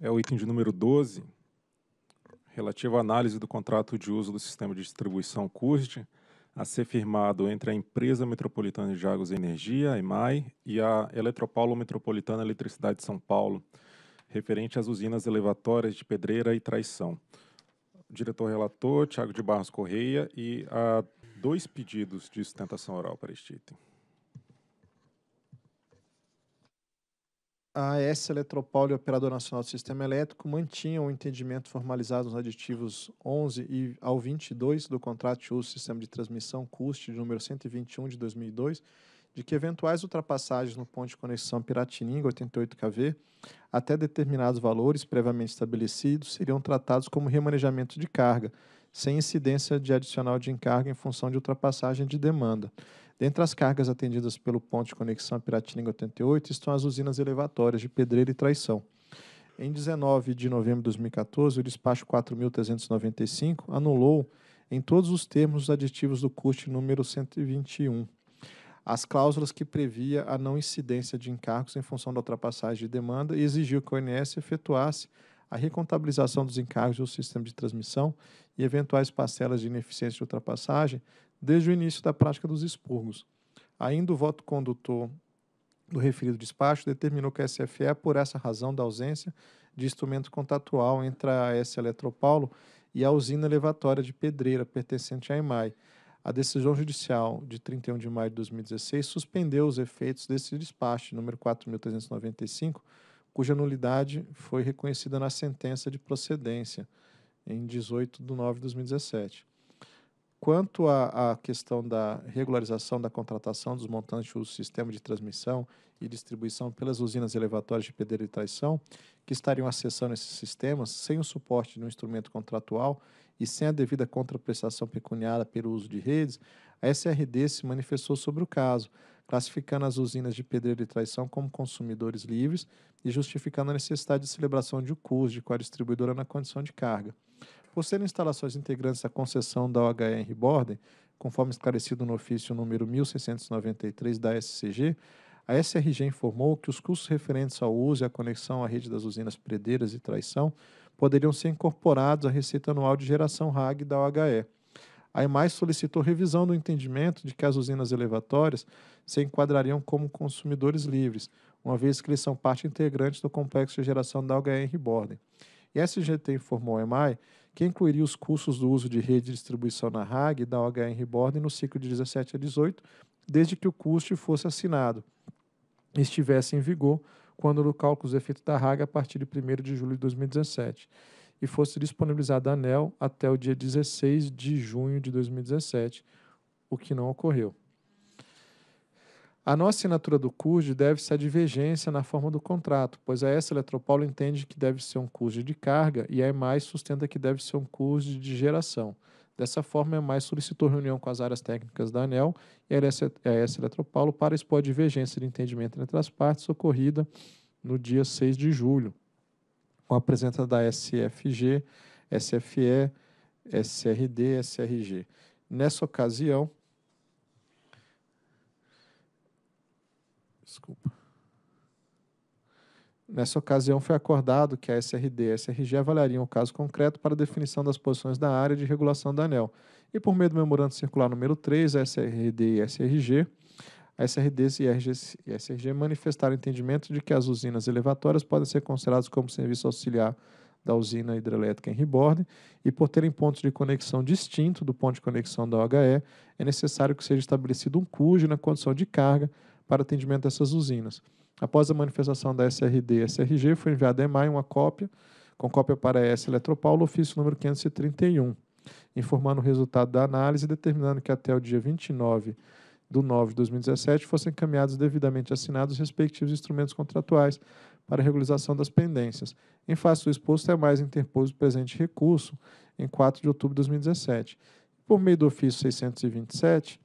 é o item de número 12, relativo à análise do contrato de uso do sistema de distribuição CURD a ser firmado entre a Empresa Metropolitana de Águas e Energia, a EMAI, e a Eletropaulo Metropolitana Eletricidade de São Paulo, referente às usinas elevatórias de Pedreira e Traição. diretor relator, Tiago de Barros Correia, e há dois pedidos de sustentação oral para este item. a AES Eletropaulo e operador Nacional do Sistema Elétrico mantinham o entendimento formalizado nos aditivos 11 e ao 22 do contrato de uso do sistema de transmissão custe de número 121 de 2002, de que eventuais ultrapassagens no ponto de conexão Piratininga 88 kV até determinados valores previamente estabelecidos seriam tratados como remanejamento de carga, sem incidência de adicional de encargo em função de ultrapassagem de demanda. Dentre as cargas atendidas pelo ponto de conexão Piratininga 88 estão as usinas elevatórias de Pedreira e Traição. Em 19 de novembro de 2014, o despacho 4.395 anulou em todos os termos os aditivos do CUST número 121, as cláusulas que previa a não incidência de encargos em função da ultrapassagem de demanda e exigiu que o ONS efetuasse a recontabilização dos encargos do sistema de transmissão e eventuais parcelas de ineficiência de ultrapassagem desde o início da prática dos expurgos. Ainda o voto condutor do referido despacho determinou que a SFE, por essa razão da ausência de instrumento contratual entre a S. Eletropaulo e a usina elevatória de Pedreira, pertencente à EMAI, a decisão judicial de 31 de maio de 2016 suspendeu os efeitos desse despacho número 4.395, cuja nulidade foi reconhecida na sentença de procedência em 18 de 9 de 2017. Quanto à, à, questão da regularização da contratação dos montantes do sistema de transmissão e distribuição pelas usinas elevatórias de pedreira e traição, que estariam acessando esses sistemas sem o suporte de um instrumento contratual e sem a devida contraprestação pecuniária pelo uso de redes, a SRD se manifestou sobre o caso, classificando as usinas de pedreira e traição como consumidores livres e justificando a necessidade de celebração de um curso de qual distribuidora na condição de carga. Por serem instalações integrantes à concessão da OHR Borden, conforme esclarecido no ofício número 1693 da SCG, a SRG informou que os custos referentes ao uso e à conexão à rede das usinas Predeiras e Traição poderiam ser incorporados à receita anual de geração RAG da OHE. A Emais solicitou revisão do entendimento de que as usinas elevatórias se enquadrariam como consumidores livres, uma vez que eles são parte integrante do complexo de geração da OHR Borden. E a SGT informou ao EMAI que incluiria os custos do uso de rede de distribuição na RAG e da OHR Board no ciclo de 17 a 18, desde que o custo fosse assinado e estivesse em vigor quando o cálculo dos efeitos da RAG a partir de 1 de julho de 2017 e fosse disponibilizado a ANEL até o dia 16 de junho de 2017, o que não ocorreu. A não assinatura do CURD deve-se à divergência na forma do contrato, pois a S. Eletropaulo entende que deve ser um CURD de carga e a EMAI sustenta que deve ser um CURD de geração. Dessa forma, a EMAI solicitou reunião com as áreas técnicas da ANEL e a S. Eletropaulo para expor a divergência de entendimento entre as partes ocorrida no dia 6 de julho, com a presença da SFG, SFE, SRD e SRG. Nessa ocasião, Desculpa. Nessa ocasião, foi acordado que a SRD e a SRG avaliariam o caso concreto para definição das posições da área de regulação da anel. E por meio do memorando circular número 3, a SRD e a SRG, a SRD e a SRG manifestaram entendimento de que as usinas elevatórias podem ser consideradas como serviço auxiliar da usina hidrelétrica em Riborde e por terem pontos de conexão distinto do ponto de conexão da OHE, é necessário que seja estabelecido um cujo na condição de carga para atendimento dessas usinas. Após a manifestação da SRD e SRG, foi enviada a EMAI uma cópia, com cópia para a S Eletropaulo, ofício número 531, informando o resultado da análise e determinando que até o dia 29 do 9 de 2017 fossem encaminhados devidamente assinados os respectivos instrumentos contratuais para a regularização das pendências. Em face do exposto, é mais interpôs o presente recurso em 4 de outubro de 2017. Por meio do ofício 627,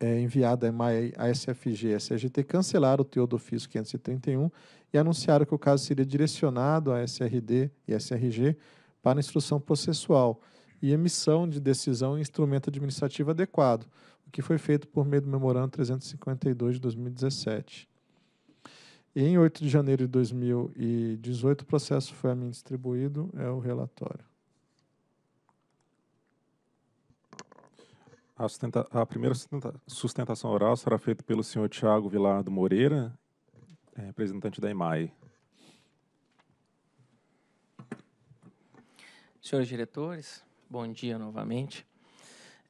é, enviada à SFG e à CGT cancelaram o teor do ofício 531 e anunciaram que o caso seria direcionado à SRD e SRG para instrução processual e emissão de decisão em instrumento administrativo adequado, o que foi feito por meio do Memorando 352 de 2017. em 8 de janeiro de 2018, o processo foi a mim distribuído, é o relatório. A, sustenta, a primeira sustentação oral será feita pelo senhor Tiago Vilardo Moreira, é, representante da Imai. Senhores diretores, bom dia novamente.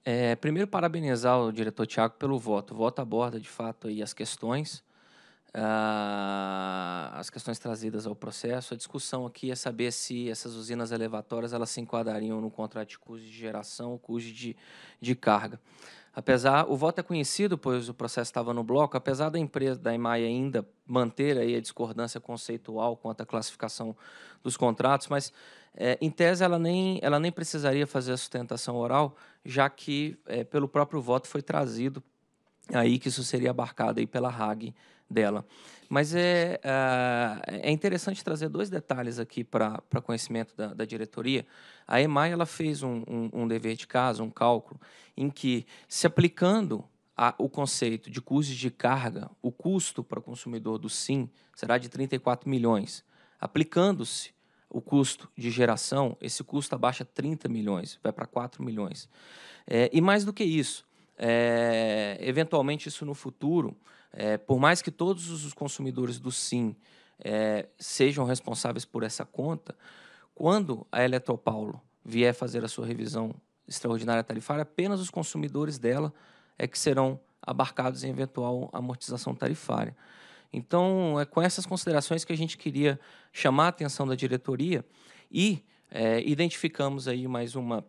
É, primeiro, parabenizar o diretor Tiago pelo voto. O voto aborda, de fato, aí as questões ah, as questões trazidas ao processo. A discussão aqui é saber se essas usinas elevatórias elas se enquadrariam no contrato de custo de geração ou custo de, de carga. Apesar, o voto é conhecido, pois o processo estava no bloco, apesar da empresa, da EMAI ainda manter aí a discordância conceitual quanto à classificação dos contratos, mas é, em tese ela nem, ela nem precisaria fazer a sustentação oral, já que é, pelo próprio voto foi trazido aí que isso seria abarcado aí pela RAG dela. Mas é, ah, é interessante trazer dois detalhes aqui para conhecimento da, da, diretoria. A EMAI ela fez um, um, um, dever de casa, um cálculo, em que, se aplicando a, o conceito de custos de carga, o custo para o consumidor do SIM será de 34 milhões. Aplicando-se o custo de geração, esse custo abaixa 30 milhões, vai para 4 milhões. É, e mais do que isso, é, eventualmente isso no futuro, é, por mais que todos os consumidores do SIM é, sejam responsáveis por essa conta, quando a Eletropaulo vier fazer a sua revisão extraordinária tarifária, apenas os consumidores dela é que serão abarcados em eventual amortização tarifária. Então, é com essas considerações que a gente queria chamar a atenção da diretoria e é, identificamos aí mais uma,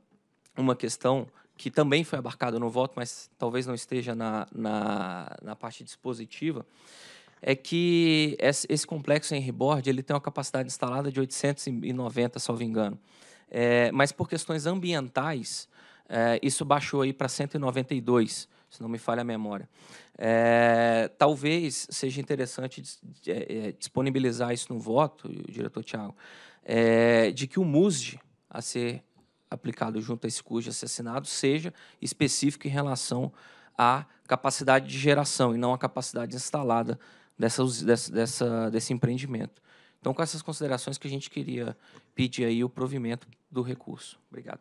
uma questão que também foi abarcado no voto, mas talvez não esteja na, na, na parte dispositiva, é que esse complexo em Reboard ele tem uma capacidade instalada de 890, salvo engano. É, mas por questões ambientais, é, isso baixou aí para 192, se não me falha a memória. É, talvez seja interessante é, é, disponibilizar isso no voto, o diretor Tiago, é, de que o MUSD, a ser aplicado junto a esse custo de assassinato seja específico em relação à capacidade de geração e não à capacidade instalada dessa, dessa, desse empreendimento. Então, com essas considerações que a gente queria pedir aí o provimento do recurso. Obrigado.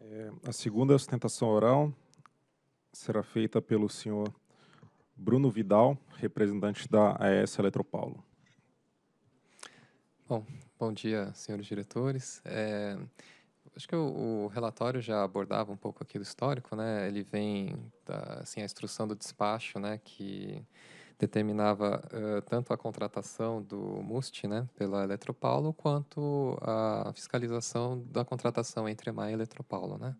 É, a segunda sustentação oral será feita pelo senhor Bruno Vidal, representante da AES Eletropaulo. Bom, Bom dia, senhores diretores. É, acho que o, o, relatório já abordava um pouco aqui do histórico, né? Ele vem da assim, a instrução do despacho, né? Que determinava uh, tanto a contratação do MUST, né? Pela Eletropaulo, quanto a fiscalização da contratação entre EMAI e Eletropaulo, né?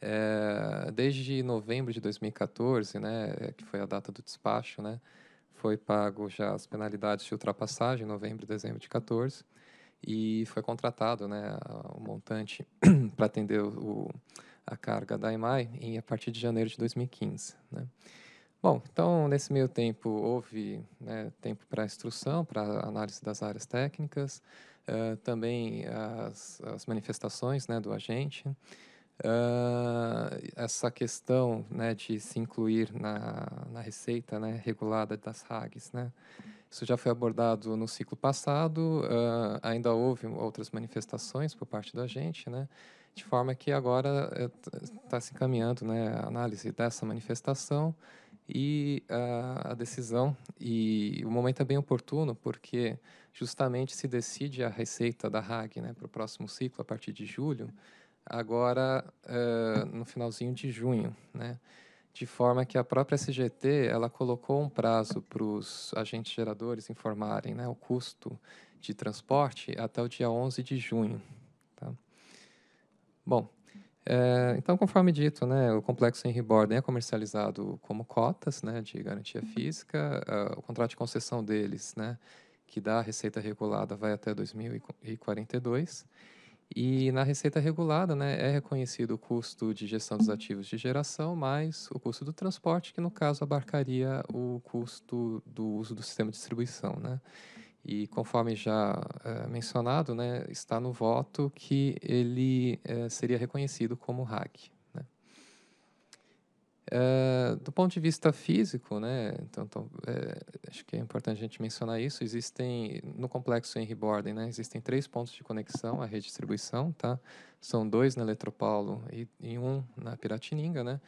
É, desde novembro de 2014, né? É, que foi a data do despacho, né? Foi pago já as penalidades de ultrapassagem, novembro e dezembro de 14 e foi contratado né, o montante para atender o, a carga da EMAI em, a partir de janeiro de 2015. Né. Bom, então, nesse meio tempo, houve né, tempo para instrução, para análise das áreas técnicas, uh, também as, as manifestações né, do agente, Uh, essa questão né, de se incluir na, na receita né, regulada das RAGs. Né? Isso já foi abordado no ciclo passado, uh, ainda houve outras manifestações por parte da gente, né? de forma que agora está eh, se encaminhando né, a análise dessa manifestação e uh, a decisão. E o momento é bem oportuno, porque justamente se decide a receita da RAG né, para o próximo ciclo, a partir de julho, agora uh, no finalzinho de junho. Né? de forma que a própria SGT ela colocou um prazo para os agentes geradores informarem né, o custo de transporte até o dia 11 de junho. Tá? Bom, é, então, conforme dito, né, o complexo Henry Borden é comercializado como cotas né, de garantia uhum. física. Uh, o contrato de concessão deles, né, que dá a receita regulada, vai até 2042. E na receita regulada, né, é reconhecido o custo de gestão dos ativos de geração mais o custo do transporte, que no caso abarcaria o custo do uso do sistema de distribuição, né? E conforme já é, mencionado, né, está no voto que ele é, seria reconhecido como RAC. É, do ponto de vista físico, né, então, então é, acho que é importante a gente mencionar isso. Existem no complexo Henry Borden, né, existem três pontos de conexão à redistribuição, tá? São dois na Eletropaulo e, e um na Piratininga, né?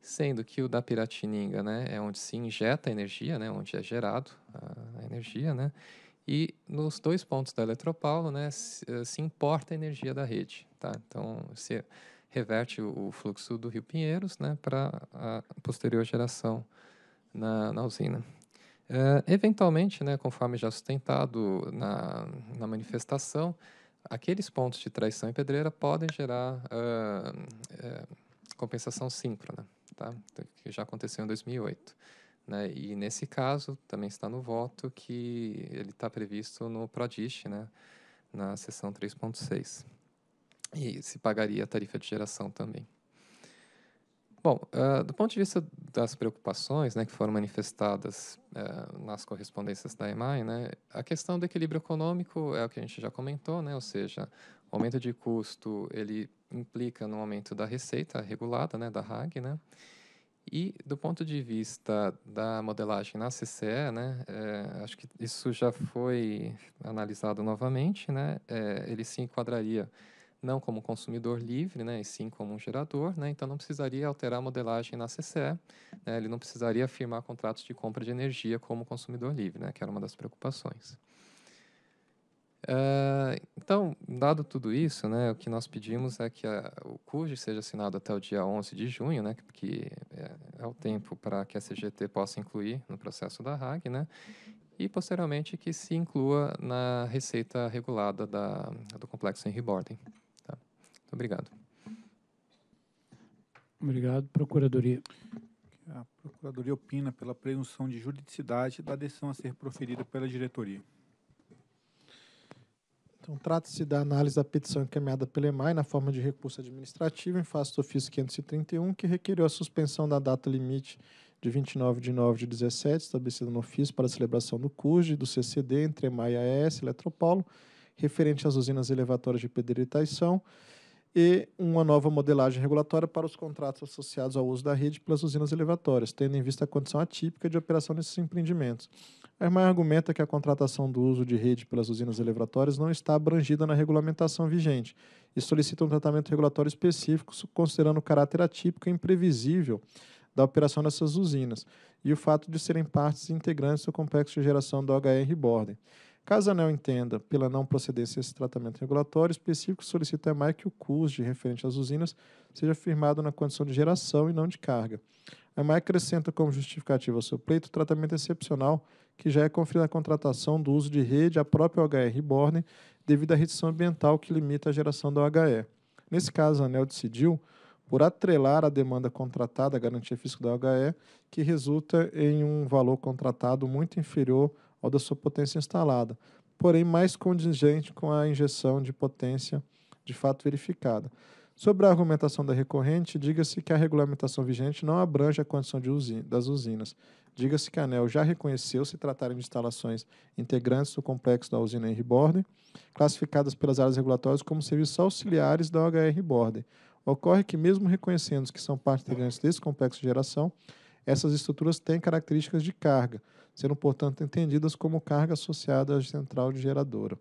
Sendo que o da Piratininga, né, é onde se injeta energia, né, onde é gerado a, energia, né? E nos dois pontos da Eletropaulo, né, se, eh, se importa a energia da rede, tá? Então, se reverte o, fluxo do Rio Pinheiros né, para a posterior geração na, na usina. Eh, eventualmente, né, conforme já sustentado na, na manifestação, aqueles pontos de traição em pedreira podem gerar uh, compensação síncrona, né, tá? Então, que já aconteceu em 2008. Né? E nesse caso, também está no voto que ele está previsto no PRODIST, né? na seção 3.6 e se pagaria a tarifa de geração também. Bom, uh, do ponto de vista das preocupações né, que foram manifestadas uh, nas correspondências da EMAI, né, a questão do equilíbrio econômico é o que a gente já comentou, né, ou seja, o aumento de custo ele implica no aumento da receita regulada, né, da RAG, né, e do ponto de vista da modelagem na CCE, né, é, acho que isso já foi analisado novamente, né, é, ele se enquadraria não como consumidor livre, né, e sim como um gerador, né, então não precisaria alterar a modelagem na CCE, né, ele não precisaria firmar contratos de compra de energia como consumidor livre, né, que era uma das preocupações. Uh, então, dado tudo isso, né, o que nós pedimos é que a, o CUJ seja assinado até o dia 11 de junho, né, que é, é o tempo para que a CGT possa incluir no processo da RAG, né, e posteriormente que se inclua na receita regulada da, do complexo em reborting. Obrigado. Obrigado. Procuradoria. A Procuradoria opina pela presunção de juridicidade da decisão a ser proferida pela diretoria. Então, trata-se da análise da petição encaminhada pela EMAI na forma de recurso administrativo em face do ofício 531, que requereu a suspensão da data limite de 29 de 9 de 17, estabelecida no ofício para a celebração do CURG e do CCD entre EMAI e AES, Eletropaulo, referente às usinas elevatórias de Pedreira e e uma nova modelagem regulatória para os contratos associados ao uso da rede pelas usinas elevatórias, tendo em vista a condição atípica de operação nesses empreendimentos. A Irmã argumenta é que a contratação do uso de rede pelas usinas elevatórias não está abrangida na regulamentação vigente e solicita um tratamento regulatório específico, considerando o caráter atípico e imprevisível da operação dessas usinas e o fato de serem partes integrantes do complexo de geração do HR Borden. Caso a ANEL entenda, pela não procedência esse tratamento regulatório específico, solicita a é EMAI que o custo referente às usinas seja firmado na condição de geração e não de carga. A acrescenta como justificativa ao seu pleito o tratamento excepcional que já é conferido à contratação do uso de rede à própria OHR Borne devido à restrição ambiental que limita a geração da OHE. Nesse caso, a ANEL decidiu por atrelar a demanda contratada à garantia fiscal da OHE, que resulta em um valor contratado muito inferior ou da sua potência instalada, porém mais condizente com a injeção de potência de fato verificada. Sobre a argumentação da recorrente, diga-se que a regulamentação vigente não abrange a condição usina, das usinas. Diga-se que a ANEL já reconheceu se tratarem de instalações integrantes do complexo da usina R. Borden, classificadas pelas áreas regulatórias como serviços auxiliares da HR Borden. Ocorre que, mesmo reconhecendo que são parte integrante desse complexo de geração, essas estruturas têm características de carga, sendo, portanto, entendidas como carga associada à central de geradora.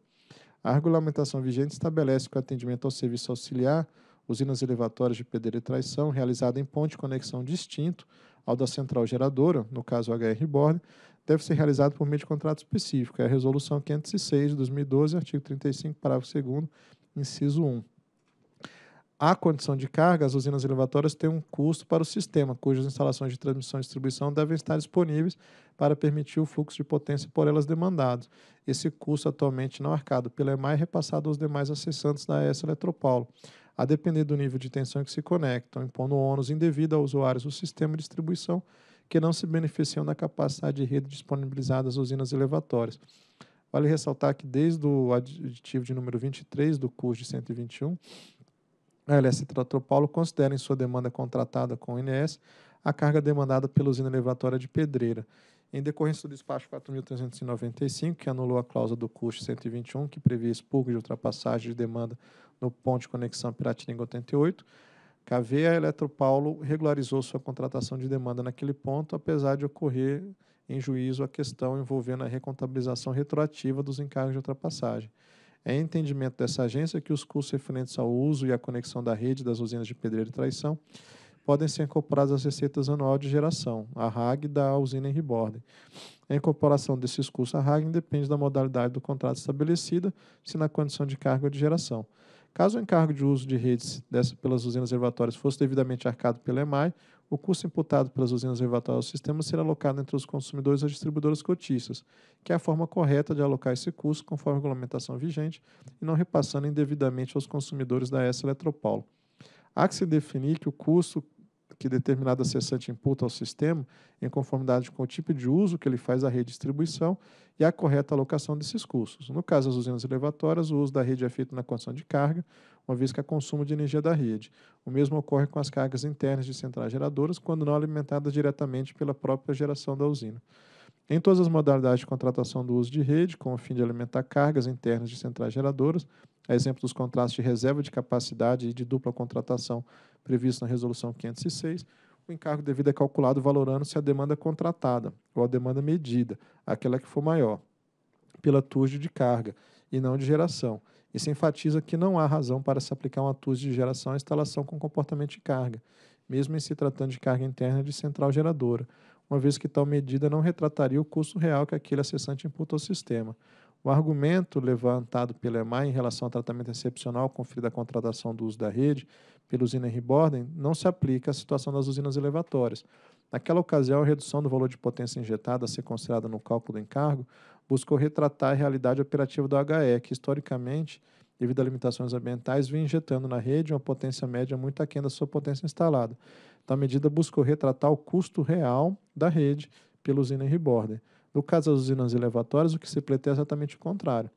A regulamentação vigente estabelece que o atendimento ao serviço auxiliar, usinas elevatórias de pedreira e traição, realizado em ponto de conexão distinto ao da central geradora, no caso HR Borne, deve ser realizado por meio de contrato específico. É a Resolução 506 de 2012, artigo 35, parágrafo 2 inciso 1 a condição de carga, as usinas elevatórias têm um custo para o sistema, cujas instalações de transmissão e distribuição devem estar disponíveis para permitir o fluxo de potência por elas demandado. Esse custo atualmente não é arcado pela EMAI é repassado aos demais acessantes da ES Eletropaulo, a depender do nível de tensão em que se conectam, impondo ônus indevido aos usuários do sistema de distribuição que não se beneficiam da capacidade de rede disponibilizada às usinas elevatórias. Vale ressaltar que desde o aditivo de número 23 do curso de 121, a LS Trator considera em sua demanda contratada com o INS a carga demandada pela usina elevatória de Pedreira. Em decorrência do despacho 4.395, que anulou a cláusula do custo 121, que previa expurgo de ultrapassagem de demanda no ponto de conexão Piratininga 88, KV, a Eletropaulo regularizou sua contratação de demanda naquele ponto, apesar de ocorrer em juízo a questão envolvendo a recontabilização retroativa dos encargos de ultrapassagem. É entendimento dessa agência que os custos referentes ao uso e à conexão da rede das usinas de pedreira e traição podem ser incorporados às receitas anual de geração, a RAG da usina em A incorporação desses custos à RAG depende da modalidade do contrato estabelecida, se na condição de carga ou de geração. Caso o encargo de uso de redes dessa pelas usinas reservatórias fosse devidamente arcado pelo EMAI, o custo imputado pelas usinas elevatórias ao sistema será alocado entre os consumidores e as distribuidoras cotistas, que é a forma correta de alocar esse custo conforme a regulamentação vigente e não repassando indevidamente aos consumidores da S Eletropaulo. Há que se definir que o custo que determinada cessante imputa ao sistema, em conformidade com o tipo de uso que ele faz da distribuição e a correta alocação desses custos. No caso das usinas elevatórias, o uso da rede é feito na condição de carga, uma vez que há consumo de energia da rede. O mesmo ocorre com as cargas internas de centrais geradoras, quando não alimentadas diretamente pela própria geração da usina. Em todas as modalidades de contratação do uso de rede, com o fim de alimentar cargas internas de centrais geradoras, a exemplo dos contratos de reserva de capacidade e de dupla contratação previstos na Resolução 506, o encargo devido é calculado valorando-se a demanda contratada ou a demanda medida, aquela que for maior, pela turjo de carga e não de geração, e se enfatiza que não há razão para se aplicar uma TUS de geração à instalação com comportamento de carga, mesmo em se tratando de carga interna de central geradora, uma vez que tal medida não retrataria o custo real que aquele acessante imputa ao sistema. O argumento levantado pela EMAI em relação ao tratamento excepcional conferido à contratação do uso da rede pela usina Reborden não se aplica à situação das usinas elevatórias. Naquela ocasião, a redução do valor de potência injetada a ser considerada no cálculo do encargo buscou retratar a realidade operativa do HE, que historicamente, devido a limitações ambientais, vinha injetando na rede uma potência média muito aquém da sua potência instalada. Então, a medida buscou retratar o custo real da rede pela usina reborder. No caso das usinas elevatórias, o que se pleiteia é exatamente o contrário.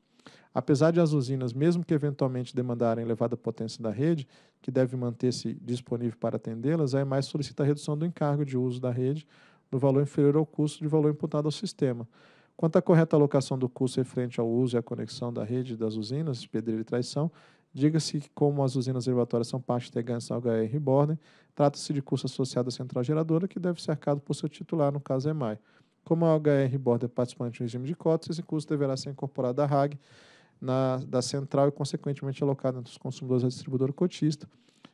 Apesar de as usinas, mesmo que eventualmente demandarem elevada potência da rede, que deve manter-se disponível para atendê-las, a mais solicita a redução do encargo de uso da rede no valor inferior ao custo de valor imputado ao sistema. Quanto à correta alocação do custo referente ao uso e à conexão da rede das usinas de pedreira e traição, diga-se que, como as usinas derivatórias são parte integrante da HR Borden, trata-se de custo associado à central geradora, que deve ser arcado por seu titular, no caso EMAI. Como a HR Borden é participante do regime de cotas, esse custo deverá ser incorporado à RAG na, da central e, consequentemente, alocado entre os consumidores da distribuidora cotista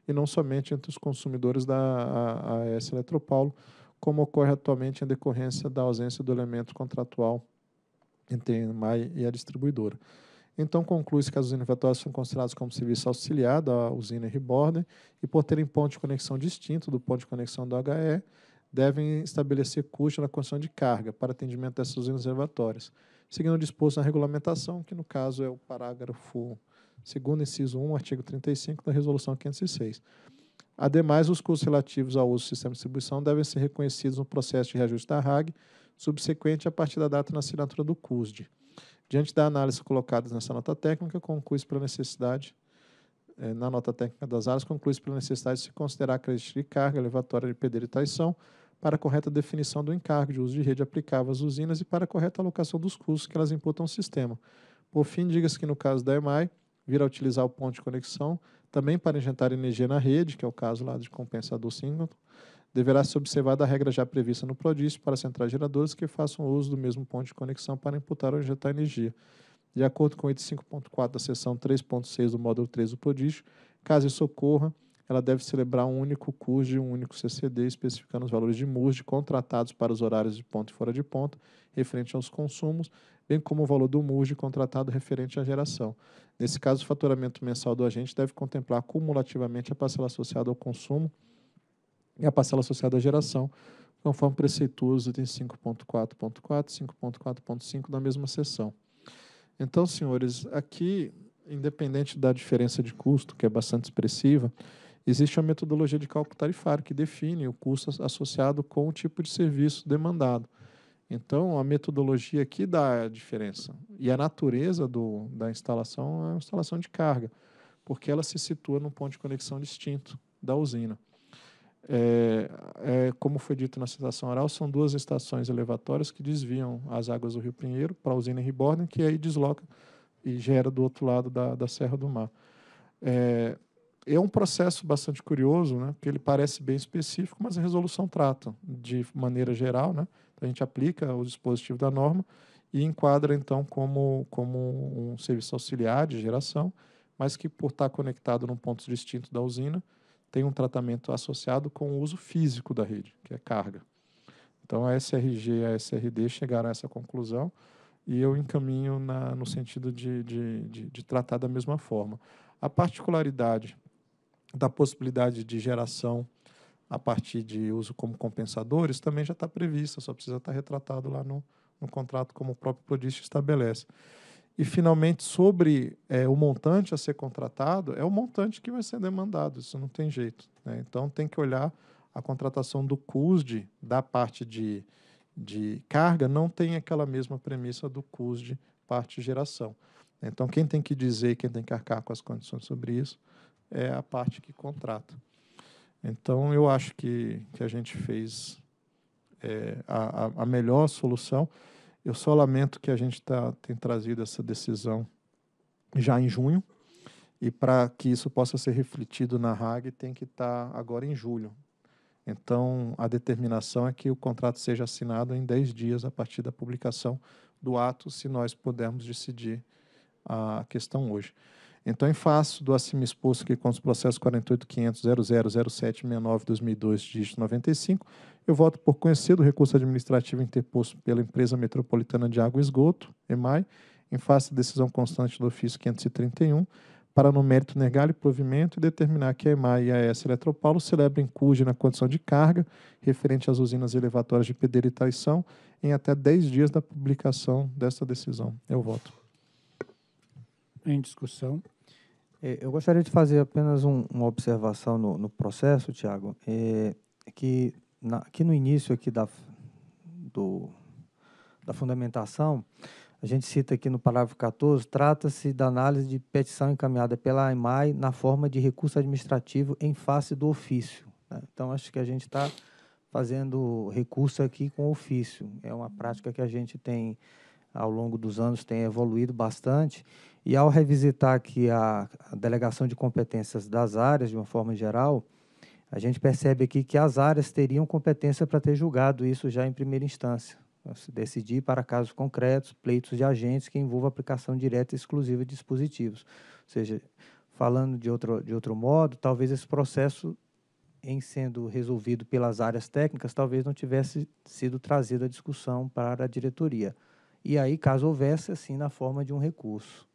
e não somente entre os consumidores da AES Eletropaulo, como ocorre atualmente em decorrência da ausência do elemento contratual entre a EMAI e a é distribuidora. Então, conclui-se que as usinas vetoriais são consideradas como serviço auxiliar da usina Reborder e, por terem ponto de conexão distinto do ponto de conexão do HE, devem estabelecer custo na condição de carga para atendimento dessas usinas reservatórias, seguindo o disposto na regulamentação, que no caso é o parágrafo 2 inciso 1, artigo 35 da Resolução 506. Ademais, os custos relativos ao uso do sistema de distribuição devem ser reconhecidos no processo de reajuste da RAG, subsequente a partir da data na assinatura do CUSD. Diante da análise colocada nessa nota técnica, conclui-se pela necessidade, eh, na nota técnica das áreas, conclui-se pela necessidade de se considerar crédito de carga, elevatória de pedreira e traição, para a correta definição do encargo de uso de rede aplicável às usinas e para a correta alocação dos custos que elas imputam ao sistema. Por fim, diga-se que no caso da EMAI, vir a utilizar o ponto de conexão também para injetar energia na rede, que é o caso lá de compensador 5, deverá ser observada a regra já prevista no prodígio para centrais geradoras que façam uso do mesmo ponto de conexão para imputar ou injetar energia. De acordo com o item 5.4 da seção 3.6 do módulo 3 do prodígio, caso isso ocorra, ela deve celebrar um único curso de um único CCD, especificando os valores de MUSD contratados para os horários de ponto e fora de ponto, referente aos consumos, bem como o valor do MUSD contratado referente à geração. Nesse caso, o faturamento mensal do agente deve contemplar cumulativamente a parcela associada ao consumo, e a parcela associada à geração, conforme preceituoso item 5.4.4, 5.4.5 da mesma seção. Então, senhores, aqui, independente da diferença de custo, que é bastante expressiva, existe a metodologia de cálculo tarifário, que define o custo associado com o tipo de serviço demandado. Então, a metodologia aqui dá a diferença. E a natureza do, da instalação é uma instalação de carga, porque ela se situa num ponto de conexão distinto da usina. É, é, como foi dito na citação oral, são duas estações elevatórias que desviam as águas do Rio Pinheiro para a usina Ribordan, que aí desloca e gera do outro lado da, da Serra do Mar. É, é um processo bastante curioso, né? Porque ele parece bem específico, mas a resolução trata de maneira geral, né? Então, a gente aplica o dispositivo da norma e enquadra então como como um serviço auxiliar de geração, mas que por estar conectado num ponto distinto da usina, tem um tratamento associado com o uso físico da rede, que é carga. Então, a SRG e a SRD chegaram a essa conclusão e eu encaminho na, no sentido de, de, de, de tratar da mesma forma. A particularidade da possibilidade de geração a partir de uso como compensadores também já está prevista, só precisa estar retratado lá no, no contrato como o próprio Prodist estabelece. E, finalmente, sobre é, o montante a ser contratado, é o montante que vai ser demandado, isso não tem jeito. Né? Então, tem que olhar a contratação do CUSD, da parte de, de carga, não tem aquela mesma premissa do CUSD, parte geração. Então, quem tem que dizer, quem tem que arcar com as condições sobre isso, é a parte que contrata. Então, eu acho que, que a gente fez é, a, a melhor solução. Eu só lamento que a gente tá, tem trazido essa decisão já em junho, e para que isso possa ser refletido na RAG, tem que estar tá agora em julho. Então, a determinação é que o contrato seja assinado em 10 dias a partir da publicação do ato, se nós pudermos decidir a questão hoje. Então, em é face do acima exposto que consta o processo 48.500.000769.2002, 2002 dígito 95, eu voto por conhecer do recurso administrativo interposto pela Empresa Metropolitana de Água e Esgoto, EMAI, em face da decisão constante do ofício 531, para no mérito negar-lhe provimento e determinar que a EMAI e a ES Eletropaulo celebrem cuja na condição de carga referente às usinas elevatórias de Pedreira e Traição em até 10 dias da publicação desta decisão. Eu voto. Em discussão. É, eu gostaria de fazer apenas um, uma observação no, no processo, Tiago, é, é, que, na, no início aqui da, do, da fundamentação, a gente cita aqui no parágrafo 14, trata-se da análise de petição encaminhada pela AIMAI na forma de recurso administrativo em face do ofício. Né? Então, acho que a gente está fazendo recurso aqui com ofício. É uma prática que a gente tem, ao longo dos anos, tem evoluído bastante e ao revisitar aqui a, a delegação de competências das áreas, de uma forma geral, a gente percebe aqui que as áreas teriam competência para ter julgado isso já em primeira instância. Decidir para casos concretos, pleitos de agentes que envolvam aplicação direta e exclusiva de dispositivos. Ou seja, falando de outro, de outro modo, talvez esse processo, em sendo resolvido pelas áreas técnicas, talvez não tivesse sido trazido à discussão para a diretoria. E aí, caso houvesse, assim, na forma de um recurso.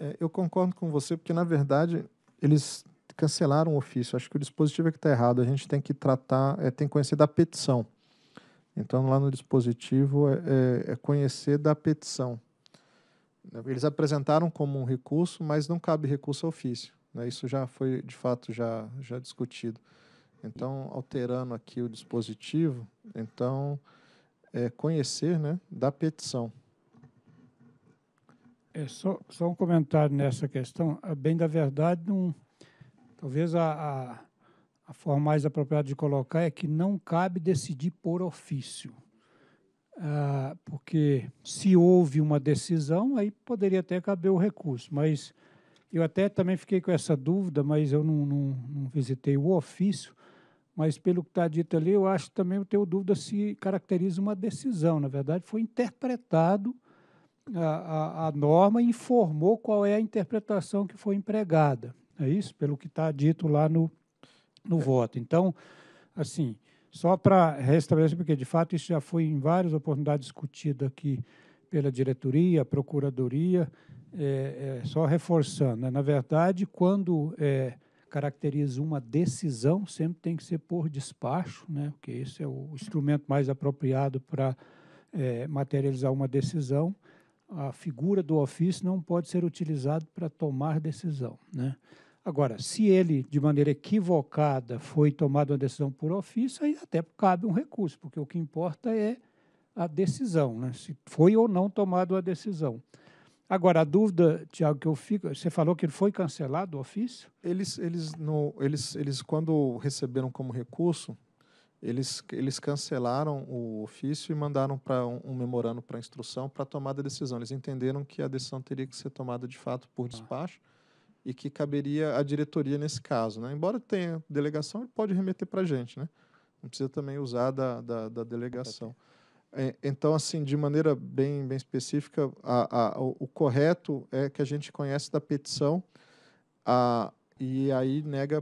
É, eu concordo com você, porque na verdade eles cancelaram o ofício. Acho que o dispositivo é que está errado. A gente tem que tratar, é, tem que conhecer da petição. Então, lá no dispositivo, é, é, é, conhecer da petição. Eles apresentaram como um recurso, mas não cabe recurso ao ofício. Né? Isso já foi, de fato, já, já discutido. Então, alterando aqui o dispositivo, então, é conhecer né, da petição. É só, só um comentário nessa questão. A bem da verdade, não, talvez a, a, a forma mais apropriada de colocar é que não cabe decidir por ofício. Ah, porque se houve uma decisão, aí poderia até caber o recurso. Mas eu até também fiquei com essa dúvida, mas eu não, não, não visitei o ofício. Mas pelo que está dito ali, eu acho também, eu tenho dúvida se caracteriza uma decisão. Na verdade, foi interpretado a, a, norma informou qual é a interpretação que foi empregada. É isso? Pelo que está dito lá no, no é. voto. Então, assim, só para restabelecer, porque de fato isso já foi em várias oportunidades discutido aqui pela diretoria, procuradoria, é, é, só reforçando, né? na verdade, quando é, caracteriza uma decisão, sempre tem que ser por despacho, né? porque esse é o instrumento mais apropriado para é, materializar uma decisão a figura do ofício não pode ser utilizado para tomar decisão. Né? Agora, se ele, de maneira equivocada, foi tomada uma decisão por ofício, aí até cabe um recurso, porque o que importa é a decisão, né? se foi ou não tomada uma decisão. Agora, a dúvida, Tiago, que eu fico, você falou que ele foi cancelado o ofício? Eles, eles, no, eles, eles quando receberam como recurso, eles, eles cancelaram o ofício e mandaram para um, um, memorando para instrução para tomada de decisão. Eles entenderam que a decisão teria que ser tomada de fato por tá. despacho ah. e que caberia à diretoria nesse caso. Né? Embora tenha delegação, ele pode remeter para a gente. Né? Não precisa também usar da, da, da delegação. É, então, assim, de maneira bem, bem específica, a, a, o, o correto é que a gente conhece da petição a, e aí nega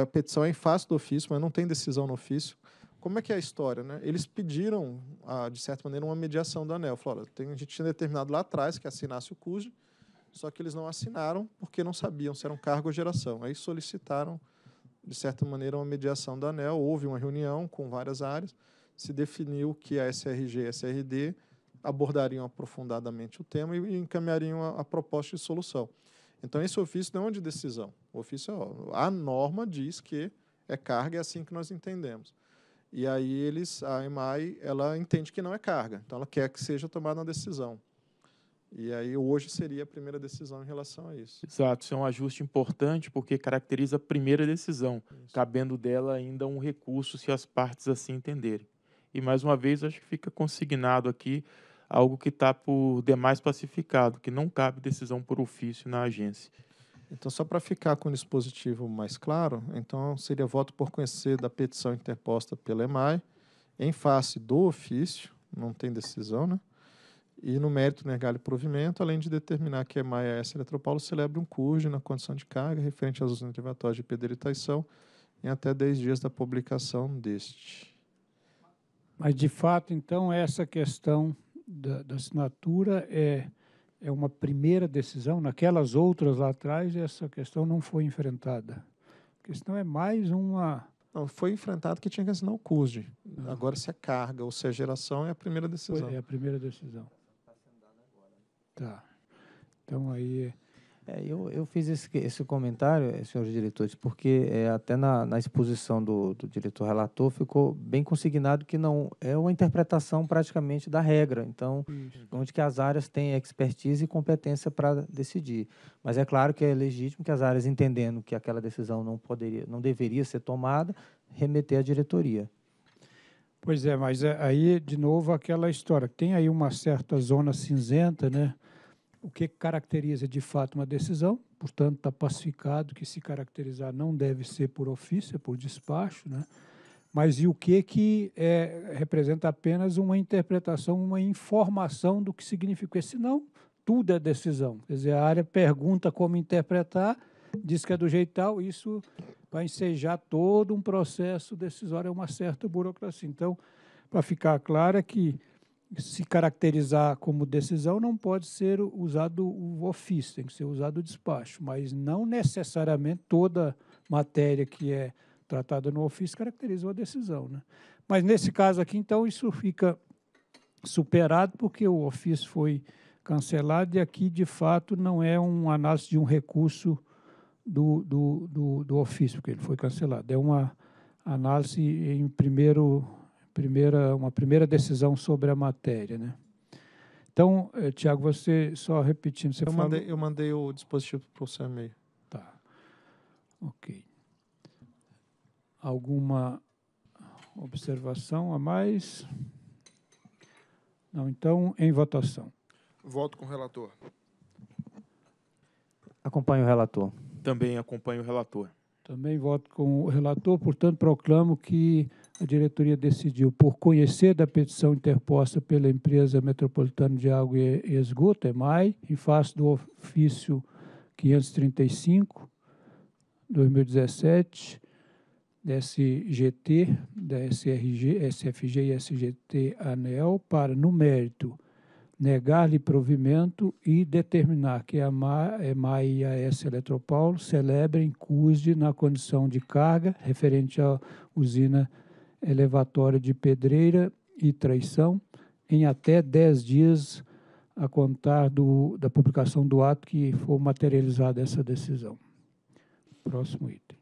a petição é em face do ofício, mas não tem decisão no ofício. Como é que é a história, né? Eles pediram, de certa maneira, uma mediação do ANEL. Falaram, tem, a gente tinha determinado lá atrás que assinasse o CUSD, só que eles não assinaram porque não sabiam se era um cargo ou geração. Aí solicitaram, de certa maneira, uma mediação do ANEL. Houve uma reunião com várias áreas, se definiu que a SRG e a SRD abordariam aprofundadamente o tema e encaminhariam a proposta de solução. Então, esse ofício não é de decisão. O ofício é, a norma diz que é carga, é assim que nós entendemos. E aí eles, a EMAI, ela entende que não é carga, então ela quer que seja tomada uma decisão. E aí hoje seria a primeira decisão em relação a isso. Exato, isso é um ajuste importante porque caracteriza a primeira decisão, isso. cabendo dela ainda um recurso se as partes assim entenderem. E mais uma vez acho que fica consignado aqui algo que está por demais pacificado, que não cabe decisão por ofício na agência. Então, só para ficar com o dispositivo mais claro, então seria voto por conhecer da petição interposta pela EMAI, em face do ofício, não tem decisão, né? E no mérito negar o provimento, além de determinar que a EMAI e a é S. Eletropaulo celebre um curso na condição de carga referente às usos de pedreira e taição em até 10 dias da publicação deste. Mas, de fato, então, essa questão da, da assinatura é, é uma primeira decisão, naquelas outras lá atrás essa questão não foi enfrentada. A questão é mais uma... Não, foi enfrentado que tinha que assinar o CUSD. Agora se é carga ou se é geração é a primeira decisão. Foi, é, é a primeira decisão. Tá. Então aí é, eu, eu fiz esse, esse comentário, eh, senhores diretores, porque é, até na, na exposição do, do diretor relator ficou bem consignado que não é uma interpretação praticamente da regra. Então, Isso. onde que as áreas têm expertise e competência para decidir. Mas é claro que é legítimo que as áreas, entendendo que aquela decisão não, poderia, não deveria ser tomada, remeter à diretoria. Pois é, mas eh, aí, de novo, aquela história. Tem aí uma certa zona cinzenta, né? o que caracteriza de fato uma decisão, portanto, está pacificado que se caracterizar não deve ser por ofício, é por despacho, né? mas e o que, que é, representa apenas uma interpretação, uma informação do que significa. esse não? tudo é decisão. Quer dizer, a área pergunta como interpretar, diz que é do jeito tal, isso vai ensejar todo um processo decisório, é uma certa burocracia. Então, para ficar claro, é que se caracterizar como decisão, não pode ser usado o ofício, tem que ser usado o despacho, mas não necessariamente toda matéria que é tratada no ofício caracteriza uma decisão. Né? Mas nesse caso aqui, então, isso fica superado porque o ofício foi cancelado e aqui, de fato, não é uma análise de um recurso do, do, do, do ofício, porque ele foi cancelado. É uma análise em primeiro primeira, uma primeira decisão sobre a matéria. Né? Então, eh, Tiago, você só repetindo, você eu falou... mandei, eu mandei o dispositivo para o seu e-mail. Tá. Ok. Alguma observação a mais? Não, então, em votação. Voto com o relator. Acompanho o relator. Também acompanho o relator. Também voto com o relator, portanto, proclamo que a diretoria decidiu, por conhecer da petição interposta pela empresa metropolitana de água e esgoto, EMAI, em face do ofício 535, 2017, SGT, da SRG, SFG e SGT ANEL, para, no mérito, negar-lhe provimento e determinar que a EMAI e a S Eletropaulo celebrem CUSD na condição de carga referente à usina elevatório de pedreira e traição em até 10 dias a contar do, da publicação do ato que for materializada essa decisão. Próximo item.